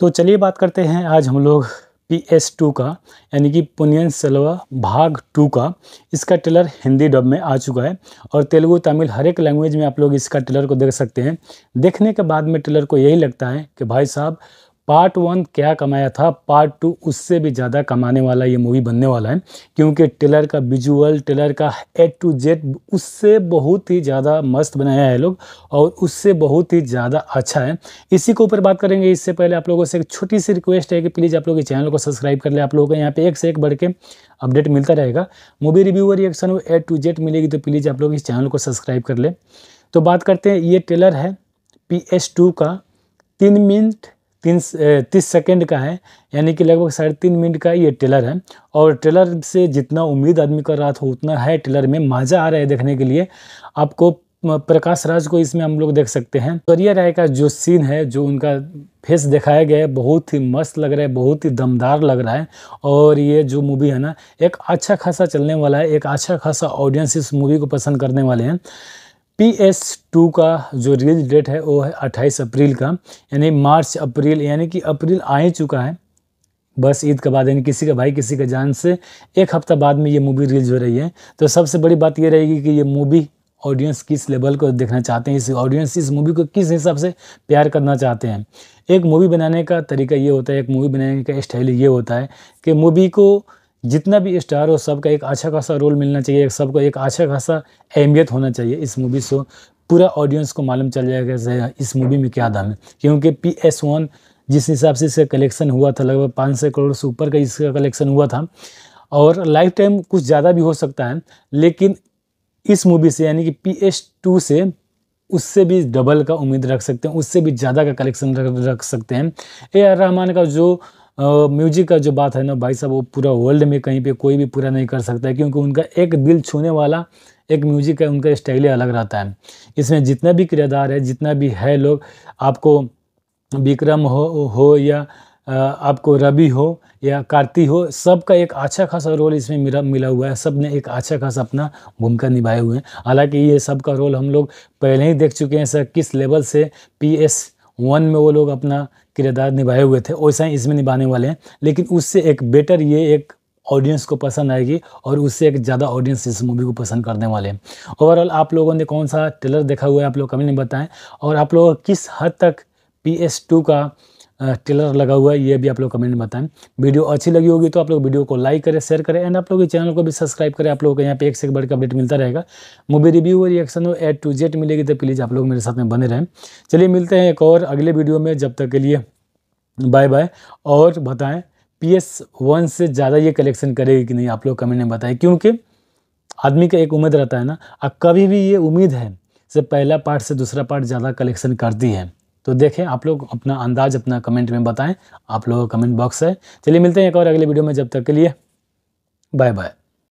तो चलिए बात करते हैं आज हम लोग पी एस टू का यानी कि पुनियन सेल्वा भाग टू का इसका ट्रेलर हिंदी डब में आ चुका है और तेलुगु तमिल हर एक लैंग्वेज में आप लोग इसका ट्रेलर को देख सकते हैं देखने के बाद में ट्रेलर को यही लगता है कि भाई साहब पार्ट वन क्या कमाया था पार्ट टू उससे भी ज़्यादा कमाने वाला ये मूवी बनने वाला है क्योंकि टेलर का विजुअल टेलर का ए टू जेड उससे बहुत ही ज़्यादा मस्त बनाया है लोग और उससे बहुत ही ज़्यादा अच्छा है इसी के ऊपर बात करेंगे इससे पहले आप लोगों से एक छोटी सी रिक्वेस्ट है कि प्लीज़ आप लोग इस चैनल को सब्सक्राइब कर लें आप लोगों को यहाँ पर एक से एक बढ़ के अपडेट मिलता रहेगा मूवी रिव्यू और रिएक्शन वो ए टू जेड मिलेगी तो प्लीज़ आप लोग इस चैनल को सब्सक्राइब कर लें तो बात करते हैं ये टेलर है पी एस टू का तीन मिनट तीन तीस सेकेंड का है यानी कि लगभग साढ़े तीन मिनट का ये ट्रेलर है और ट्रेलर से जितना उम्मीद आदमी कर रहा था उतना है ट्रेलर में मज़ा आ रहा है देखने के लिए आपको प्रकाश राज को इसमें हम लोग देख सकते हैं ऐश्वर्या राय का जो सीन है जो उनका फेस दिखाया गया है बहुत ही मस्त लग रहा है बहुत ही दमदार लग रहा है और ये जो मूवी है ना एक अच्छा खासा चलने वाला है एक अच्छा खासा ऑडियंस इस मूवी को पसंद करने वाले हैं पी एस टू का जो रिलीज डेट है वो है अट्ठाईस अप्रैल का यानी मार्च अप्रैल यानी कि अप्रैल आ ही चुका है बस ईद के बाद यानी किसी का भाई किसी का जान से एक हफ्ता बाद में ये मूवी रिलीज हो रही है तो सबसे बड़ी बात ये रहेगी कि ये मूवी ऑडियंस किस लेवल को देखना चाहते हैं इस ऑडियंस इस मूवी को किस हिसाब से प्यार करना चाहते हैं एक मूवी बनाने का तरीका ये होता है एक मूवी बनाने का स्टाइल ये होता है कि मूवी को जितना भी स्टार हो सबका एक अच्छा खासा रोल मिलना चाहिए सबको एक अच्छा खासा अहमियत होना चाहिए इस मूवी से पूरा ऑडियंस को मालूम चल जाएगा इस मूवी में क्या दाम है क्योंकि पी एस वन जिस हिसाब से इसका कलेक्शन हुआ था लगभग पाँच सौ करोड़ से ऊपर का इसका कलेक्शन हुआ था और लाइफ टाइम कुछ ज़्यादा भी हो सकता है लेकिन इस मूवी से यानी कि पी एस टू से उससे भी डबल का उम्मीद रख सकते हैं उससे भी ज़्यादा का कलेक्शन रख रख सकते हैं ए आर रहमान का जो म्यूजिक का जो बात है ना भाई साहब वो पूरा वर्ल्ड में कहीं पे कोई भी पूरा नहीं कर सकता है क्योंकि उनका एक दिल छूने वाला एक म्यूजिक है उनका स्टाइल अलग रहता है इसमें जितना भी किरदार है जितना भी है लोग आपको विक्रम हो हो या आपको रवि हो या कार्ती हो सबका एक अच्छा खासा रोल इसमें मिला मिला हुआ है सब ने एक अच्छा खासा अपना भूमिका निभाए हुए हैं हालांकि ये सब का रोल हम लोग पहले ही देख चुके हैं सर किस लेवल से पी एस वन में वो लोग अपना किरदार निभाए हुए थे वैसा ही इसमें निभाने वाले हैं लेकिन उससे एक बेटर ये एक ऑडियंस को पसंद आएगी और उससे एक ज़्यादा ऑडियंस इस मूवी को पसंद करने वाले हैं ओवरऑल आप लोगों ने कौन सा ट्रेलर देखा हुआ है आप लोग कमेंट में बताएं और आप लोग किस हद तक पी एस टू का टेलर लगा हुआ है ये भी आप लोग कमेंट में बताएं वीडियो अच्छी लगी होगी तो आप लोग वीडियो को लाइक करें शेयर करें एंड आप लोग चैनल को भी सब्सक्राइब करें आप लोगों को यहाँ पे एक से एक बढ़ के अपडेट मिलता रहेगा मूवी रिव्यू और रिएक्शन हो एड टू जेड मिलेगी तो प्लीज़ आप लोग मेरे साथ में बने रहें चलिए मिलते हैं एक और अगले वीडियो में जब तक के लिए बाय बाय और बताएँ पी एस वन से ज़्यादा ये कलेक्शन करेगी कि नहीं आप लोग कमेंट में बताएं क्योंकि आदमी का एक उम्मीद रहता है ना अब कभी भी ये उम्मीद है से पहला पार्ट से दूसरा पार्ट ज़्यादा कलेक्शन करती है तो देखें आप लोग अपना अंदाज अपना कमेंट में बताएं आप लोगों का कमेंट बॉक्स है चलिए मिलते हैं एक और अगले वीडियो में जब तक के लिए बाय बाय